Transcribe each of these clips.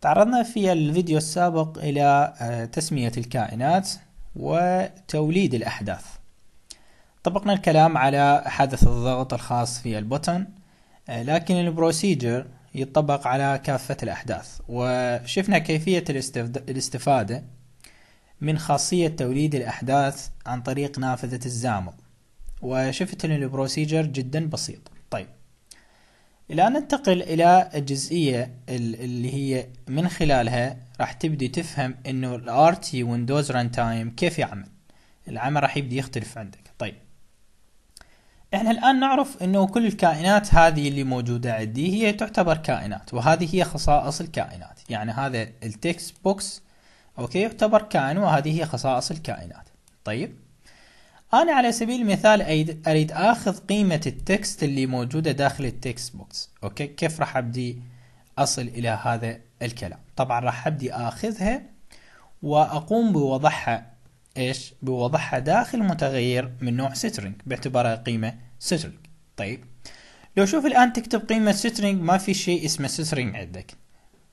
تعرضنا في الفيديو السابق إلى آه، تسمية الكائنات وتوليد الأحداث طبقنا الكلام على حدث الضغط الخاص في البوتن آه، لكن البروسيجر يطبق على كافة الأحداث وشفنا كيفية الاستفادة من خاصية توليد الأحداث عن طريق نافذة الزامل وشفت أن البروسيجر جدا بسيط الآن ننتقل الى الجزئيه اللي هي من خلالها راح تبدي تفهم انه الـ RT ويندوز Runtime تايم كيف يعمل العمل راح يبدي يختلف عندك طيب احنا الان نعرف انه كل الكائنات هذه اللي موجوده عندي هي تعتبر كائنات وهذه هي خصائص الكائنات يعني هذا التكست بوكس اوكي يعتبر كائن وهذه هي خصائص الكائنات طيب أنا على سبيل المثال أريد آخذ قيمة التكست اللي موجودة داخل التكست بوكس أوكي كيف راح أبدي أصل إلى هذا الكلام طبعا راح أبدي آخذها وأقوم بوضعها إيش بوضعها داخل متغير من نوع سترينج باعتبارها قيمة سترينج طيب لو شوف الآن تكتب قيمة سترينج ما في شيء اسمه سترينج عندك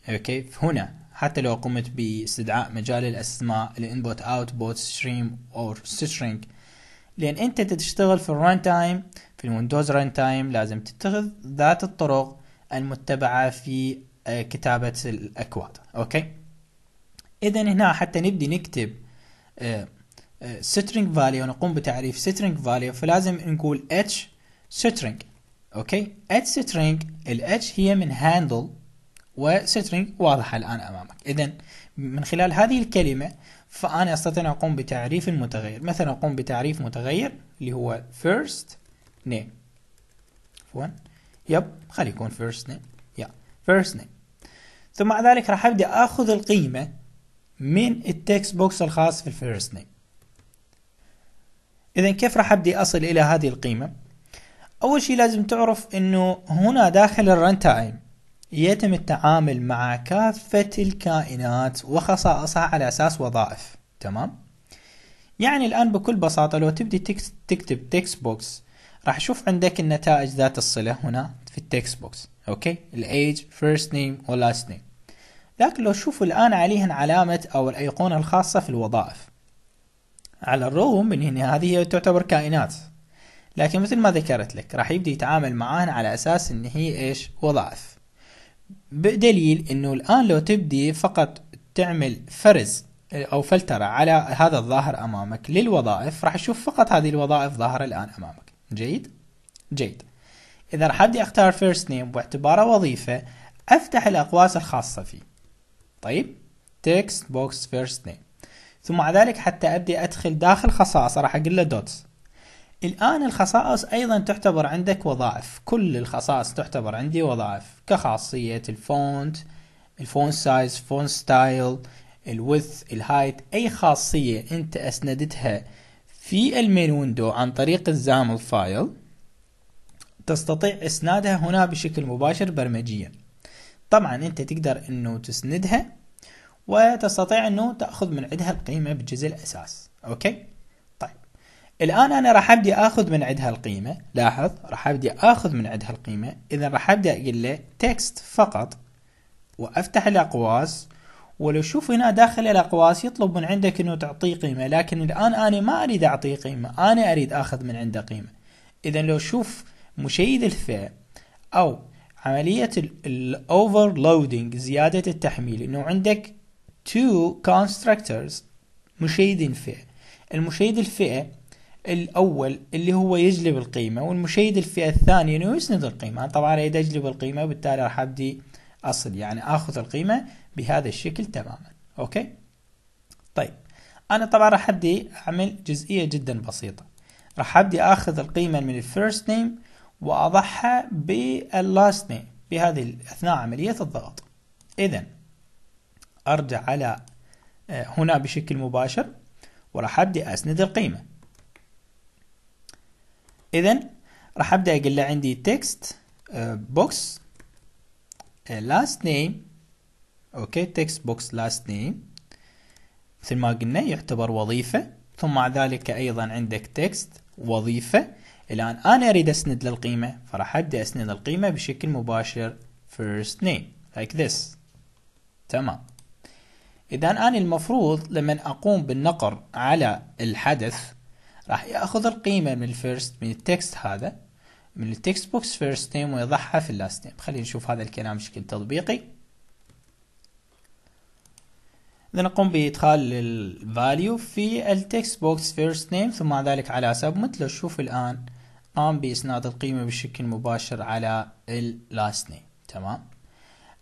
أوكي هنا حتى لو قمت باستدعاء مجال الأسماء الانبوت اوتبوت ستريم أو سترينج لأن أنت تشتغل في الران تايم في الويندوز ران تايم لازم تتخذ ذات الطرق المتبعة في آه، كتابة الأكواد أوكي إذا هنا حتى نبدي نكتب سترينج آه، فاليو آه، نقوم بتعريف سترينج فاليو فلازم نقول اتش سترينج اوكي اتش سترينج الاتش هي من هاندل وسترينج واضحه الان امامك اذا من خلال هذه الكلمه فأنا أستطيع أن أقوم بتعريف المتغير مثلا أقوم بتعريف متغير اللي هو first name عفوا يب خلي يكون first name يا first name ثم بعد ذلك راح أبدأ أخذ القيمة من التكست بوكس الخاص في first name إذا كيف راح أبدأ أصل إلى هذه القيمة؟ أول شيء لازم تعرف إنه هنا داخل الرن تايم يتم التعامل مع كافة الكائنات وخصائصها على أساس وظائف تمام؟ يعني الآن بكل بساطة لو تبدي تكتب تكست بوكس راح أشوف عندك النتائج ذات الصلة هنا في التكست بوكس أوكي؟ age, first name و last name لكن لو شوفوا الآن عليهن علامة أو الأيقونة الخاصة في الوظائف على الرغم من أن هذه تعتبر كائنات لكن مثل ما ذكرت لك راح يبدي يتعامل معاهن على أساس أن هي إيش؟ وظائف بدليل انه الان لو تبدي فقط تعمل فرز او فلترة على هذا الظاهر امامك للوظائف راح اشوف فقط هذه الوظائف ظاهرة الان امامك جيد جيد اذا راح ابدي اختار فيرست نيم واعتباره وظيفة افتح الاقواس الخاصة فيه طيب تكست بوكس فيرست نيم ثم مع ذلك حتى ابدي ادخل داخل خصائص راح اقول له دوتس الآن الخصائص أيضا تعتبر عندك وظائف كل الخصائص تعتبر عندي وظائف كخاصية الفونت الفون سايز فون ستايل الوث الهايت أي خاصية أنت أسندتها في المين ويندو عن طريق الزامل فايل تستطيع إسنادها هنا بشكل مباشر برمجيا طبعا أنت تقدر أنه تسندها وتستطيع أنه تأخذ من عندها القيمة بجزء الأساس أوكي الآن أنا راح أبدي أخذ من عندها القيمة لاحظ راح أبدي أخذ من عندها القيمة إذا راح أبدي أقول له تكست فقط وأفتح الأقواس ولو شوف هنا داخل الأقواس يطلب من عندك أنه تعطيه قيمة لكن الآن أنا ما أريد أعطيه قيمة أنا أريد أخذ من عنده قيمة إذا لو شوف مشيد الفئة أو عملية الأوفرلودينج زيادة التحميل أنه عندك two constructors مشيدين فئة المشيد الفئة الاول اللي هو يجلب القيمه والمشيد الفئه الثانيه انه يسند القيمه انا طبعا اريد اجلب القيمه وبالتالي راح ابدي اصل يعني اخذ القيمه بهذا الشكل تماما اوكي طيب انا طبعا راح ابدي اعمل جزئيه جدا بسيطه راح ابدي اخذ القيمه من الفيرست نيم واضعها باللاست نيم بهذه اثناء عمليه الضغط اذا ارجع على آه، هنا بشكل مباشر وراح ابدي اسند القيمه اذا راح ابدا اقول له عندي تكست بوكس لاست نيم اوكي تكست بوكس لاست نيم مثل ما قلنا يعتبر وظيفه ثم مع ذلك ايضا عندك تكست وظيفه الان انا اريد اسند للقيمه فراح ابدا اسند القيمه بشكل مباشر first name like this تمام إذا أنا المفروض لما أقوم بالنقر على الحدث راح ياخذ القيمه من الفيرست من التكست هذا من التكست بوكس فيرست نيم ويضعها في اللاست نيم خلينا نشوف هذا الكلام بشكل تطبيقي إذا نقوم بإدخال الفاليو في التكست بوكس فيرست نيم ثم بعد ذلك على سب مثل شوف الآن قام بإسناد القيمة بشكل مباشر على اللاست نيم تمام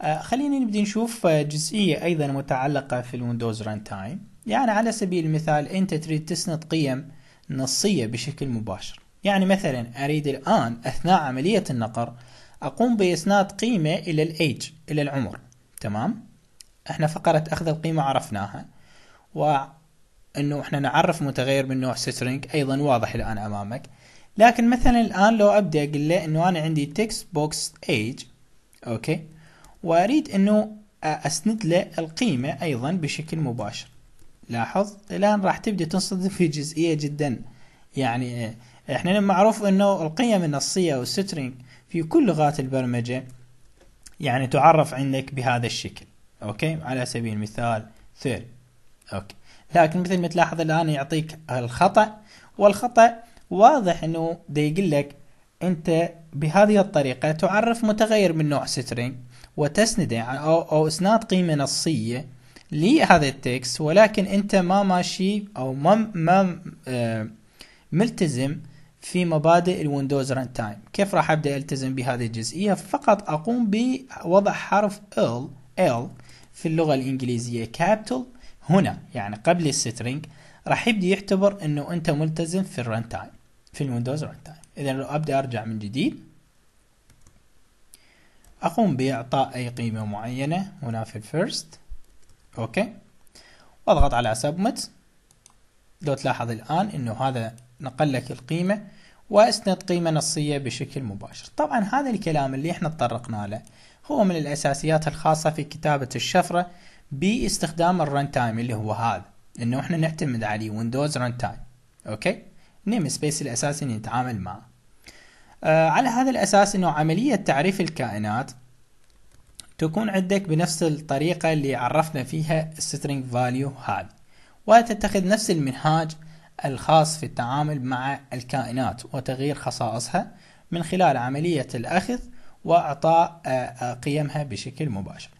آه خلينا نبدي نشوف آه، جزئية أيضا متعلقة في الويندوز ران تايم يعني على سبيل المثال أنت تريد تسند قيم نصية بشكل مباشر يعني مثلا أريد الآن أثناء عملية النقر أقوم بإسناد قيمة إلى الأيج إلى العمر تمام احنا فقرة أخذ القيمة عرفناها وأنه احنا نعرف متغير من نوع سترينج أيضا واضح الآن أمامك لكن مثلا الآن لو أبدأ أقول له أنه أنا عندي تكست بوكس أيج أوكي وأريد أنه أسند له القيمة أيضا بشكل مباشر لاحظ الآن راح تبدأ تنصدم في جزئية جدا يعني آه، احنا معروف انه القيم النصية السترينج في كل لغات البرمجة يعني تعرف عندك بهذا الشكل اوكي على سبيل المثال ثير اوكي لكن مثل ما تلاحظ الان يعطيك الخطأ والخطأ واضح انه دا يقول لك انت بهذه الطريقة تعرف متغير من نوع سترينج وتسنده او او اسناد قيمة نصية لهذا التكست ولكن انت ما ماشي او ما ما آه، ملتزم في مبادئ الويندوز ران تايم كيف راح ابدا التزم بهذه الجزئيه فقط اقوم بوضع حرف ال ال في اللغه الانجليزيه كابيتال هنا يعني قبل السترنج راح يبدي يعتبر انه انت ملتزم في الران تايم في الويندوز ران تايم اذا لو ابدا ارجع من جديد اقوم باعطاء اي قيمه معينه هنا في الفيرست اوكي واضغط على سبمت لو تلاحظ الان انه هذا نقل لك القيمه واسند قيمه نصيه بشكل مباشر طبعا هذا الكلام اللي احنا تطرقنا له هو من الاساسيات الخاصه في كتابه الشفره باستخدام الرن تايم اللي هو هذا انه احنا نعتمد عليه ويندوز رن تايم اوكي نيم سبيس الاساسي اللي نتعامل معه آه على هذا الاساس انه عمليه تعريف الكائنات تكون عندك بنفس الطريقة اللي عرفنا فيها string فاليو هذه وتتخذ نفس المنهاج الخاص في التعامل مع الكائنات وتغيير خصائصها من خلال عملية الأخذ وإعطاء آه، آه، قيمها بشكل مباشر